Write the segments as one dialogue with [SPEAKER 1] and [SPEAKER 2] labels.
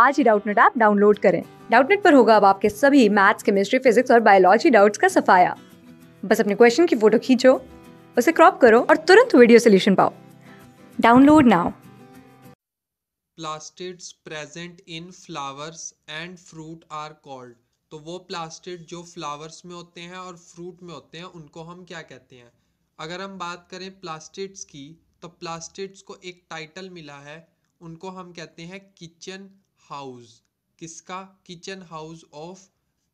[SPEAKER 1] आज ही Doubtnut app download करें डाउटनेट पर होगा अब आपके सभी मैथ्स केमिस्ट्री फिजिक्स और बायोलॉजी डाउट्स का सफाया बस अपने क्वेश्चन की फोटो खींचो उसे क्रॉप करो और तुरंत वीडियो सोल्यूशन पाओ download now
[SPEAKER 2] plastids present in flowers and fruit are called तो वो प्लास्टिड जो फ्लावर्स में होते हैं और फ्रूट में होते हैं उनको हम क्या कहते हैं अगर हम बात करें प्लास्टिड्स की तो प्लास्टिड्स को एक टाइटल मिला है उनको हम कहते हैं किचन हाउस किसका kitchen house of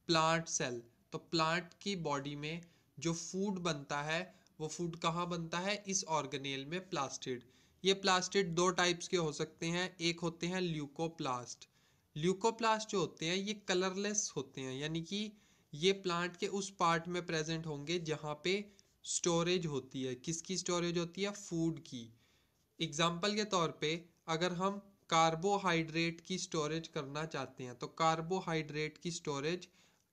[SPEAKER 2] plant cell तो प्लांट की बॉडी में जो फूड बनता है वो फूड कहाँ बनता है इस ऑर्गेनेल में प्लास्टिड ये प्लास्टिड दो टाइप्स के हो सकते हैं एक होते हैं ल्यूकोप्लास्ट ल्यूकोप्लास्ट जो होते हैं ये कलरलेस होते हैं यानी कि ये प्लांट के उस पार्ट में प्रेजेंट होंगे जहाँ पे स्टोरेज होती है किसकी स्टोरेज होती है फूड की एग्जाम्पल के तौर पे अगर हम कार्बोहाइड्रेट की स्टोरेज करना चाहते हैं तो कार्बोहाइड्रेट की स्टोरेज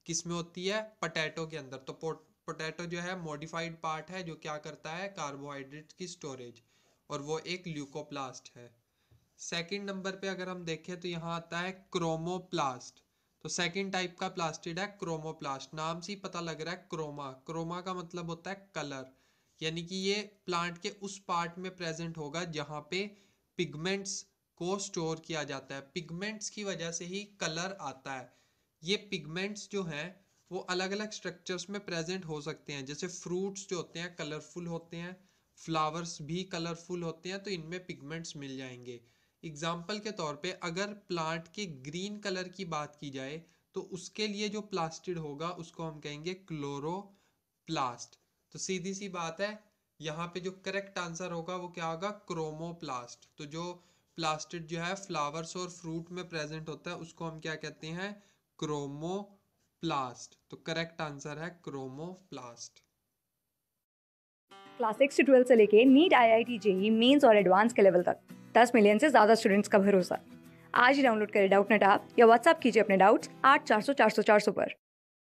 [SPEAKER 2] किस में होती है पटैटो के अंदर तो पोटैटो जो है मॉडिफाइड पार्ट है जो क्या करता है कार्बोहाइड्रेट की स्टोरेज और वो एक ल्यूकोप्लास्ट है सेकंड नंबर पे अगर हम देखें तो यहाँ आता है क्रोमोप्लास्ट तो सेकंड टाइप का प्लास्टिड है क्रोमोप्लास्ट नाम से ही पता लग रहा है क्रोमा क्रोमा का मतलब होता है कलर यानी कि ये प्लांट के उस पार्ट में प्रेजेंट होगा जहाँ पे पिगमेंट्स को स्टोर किया जाता है पिगमेंट्स की वजह से ही कलर आता है ये पिगमेंट्स जो हैं वो अलग अलग स्ट्रक्चर्स में प्रेजेंट हो सकते हैं जैसे फ्रूट्स जो होते हैं कलरफुल होते हैं फ्लावर्स भी कलरफुल होते हैं तो इनमें पिगमेंट्स मिल जाएंगे एग्जाम्पल के तौर पे अगर प्लांट के ग्रीन कलर की बात की जाए तो उसके लिए जो प्लास्टिड होगा उसको हम कहेंगे क्लोरो प्लास्ट तो सीधी सी बात है यहाँ पे जो करेक्ट आंसर होगा वो क्या होगा क्रोमोप्लास्ट तो जो प्लास्टिड जो है फ्लावर्स और फ्रूट में प्रेजेंट होता है उसको हम क्या कहते हैं क्रोमोप्लास्ट तो करेक्ट आंसर है क्रोमोप्लास्ट
[SPEAKER 1] क्लास सिक्स से ट्वेल्थ से लेके NEET I I T JEE mains और एडवांस के लेवल तक दस मिलियन से ज़्यादा स्टूडेंट्स का भरोसा आज ही डाउनलोड करें डाउट नेट आप या व्हाट्सअप कीजिए अपने डाउट्स आठ चार सौ चार सौ चार सौ पर